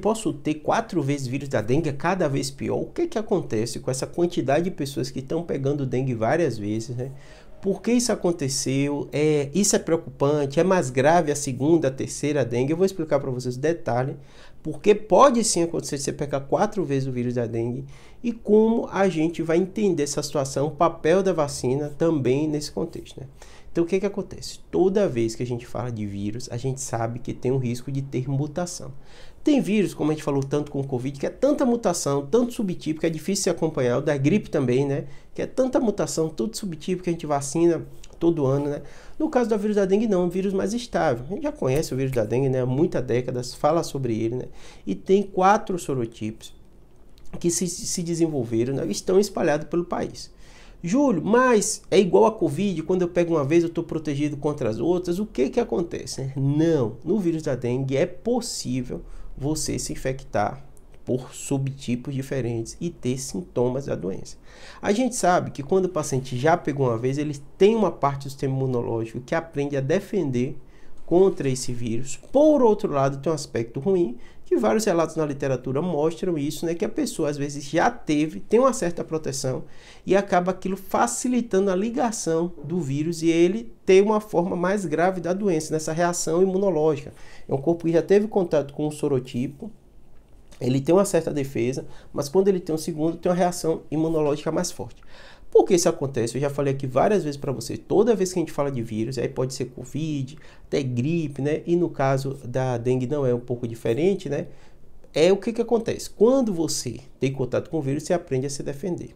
posso ter quatro vezes vírus da dengue é cada vez pior. O que, que acontece com essa quantidade de pessoas que estão pegando dengue várias vezes? Né? Por que isso aconteceu? É, isso é preocupante? É mais grave a segunda, a terceira dengue? Eu vou explicar para vocês o detalhe. Porque pode sim acontecer você pegar quatro vezes o vírus da dengue e como a gente vai entender essa situação, o papel da vacina também nesse contexto. Né? Então, o que, que acontece? Toda vez que a gente fala de vírus, a gente sabe que tem um risco de ter mutação. Tem vírus, como a gente falou tanto com o Covid, que é tanta mutação, tanto subtipo, que é difícil se acompanhar. O da gripe também, né? Que é tanta mutação, todo subtipo que a gente vacina todo ano, né? No caso do vírus da dengue, não, é um vírus mais estável. A gente já conhece o vírus da dengue, né? Há muitas décadas, fala sobre ele, né? E tem quatro sorotipos que se, se desenvolveram, né? estão espalhados pelo país. Júlio, mas é igual a Covid, quando eu pego uma vez eu estou protegido contra as outras, o que que acontece? Né? Não, no vírus da dengue é possível você se infectar por subtipos diferentes e ter sintomas da doença. A gente sabe que quando o paciente já pegou uma vez, ele tem uma parte do sistema imunológico que aprende a defender contra esse vírus. Por outro lado, tem um aspecto ruim, que vários relatos na literatura mostram isso, né, que a pessoa às vezes já teve, tem uma certa proteção e acaba aquilo facilitando a ligação do vírus e ele ter uma forma mais grave da doença, nessa reação imunológica. É então, um corpo que já teve contato com um sorotipo, ele tem uma certa defesa, mas quando ele tem um segundo, tem uma reação imunológica mais forte. Por que isso acontece? Eu já falei aqui várias vezes para vocês. Toda vez que a gente fala de vírus, aí pode ser Covid, até gripe, né? E no caso da dengue não é um pouco diferente, né? É o que, que acontece. Quando você tem contato com o vírus, você aprende a se defender.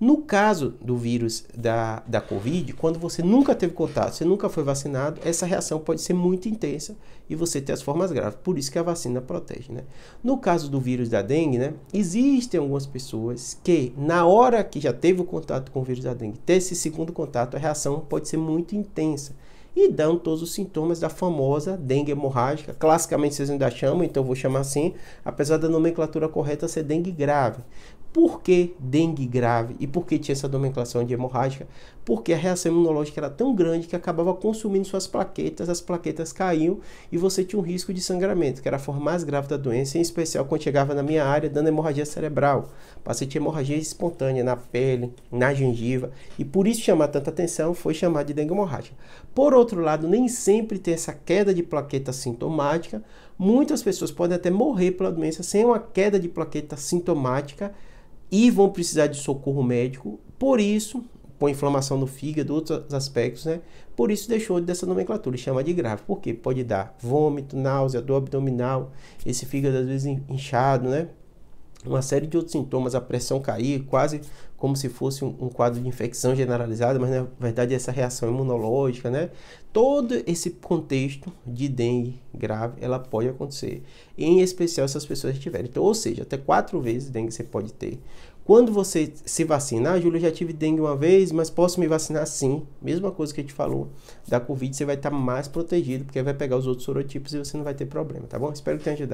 No caso do vírus da, da Covid, quando você nunca teve contato, você nunca foi vacinado, essa reação pode ser muito intensa e você ter as formas graves. Por isso que a vacina protege, né? No caso do vírus da dengue, né? Existem algumas pessoas que, na hora que já teve o contato com o vírus da dengue, ter esse segundo contato, a reação pode ser muito intensa e dão todos os sintomas da famosa dengue hemorrágica. Classicamente vocês ainda chamam, então vou chamar assim, apesar da nomenclatura correta ser dengue grave. Por que dengue grave e por que tinha essa nomenclação de hemorrágica? Porque a reação imunológica era tão grande que acabava consumindo suas plaquetas, as plaquetas caíam e você tinha um risco de sangramento, que era a forma mais grave da doença, em especial quando chegava na minha área dando hemorragia cerebral. O paciente tinha hemorragia espontânea na pele, na gengiva, e por isso chamar tanta atenção foi chamado de dengue hemorrágica. Por outro lado, nem sempre tem essa queda de plaqueta sintomática, muitas pessoas podem até morrer pela doença sem uma queda de plaqueta sintomática e vão precisar de socorro médico. Por isso, com inflamação no fígado, outros aspectos, né? Por isso deixou dessa nomenclatura, chama de grave, porque pode dar vômito, náusea, dor abdominal, esse fígado às vezes inchado, né? uma série de outros sintomas, a pressão cair, quase como se fosse um, um, quadro de infecção generalizada, mas na verdade essa reação imunológica, né? Todo esse contexto de dengue grave, ela pode acontecer, em especial se as pessoas tiverem. Então, ou seja, até quatro vezes dengue você pode ter. Quando você se vacinar, ah, Júlio, eu já tive dengue uma vez, mas posso me vacinar sim. Mesma coisa que a gente falou da Covid, você vai estar tá mais protegido, porque vai pegar os outros sorotipos e você não vai ter problema, tá bom? Espero que tenha ajudado.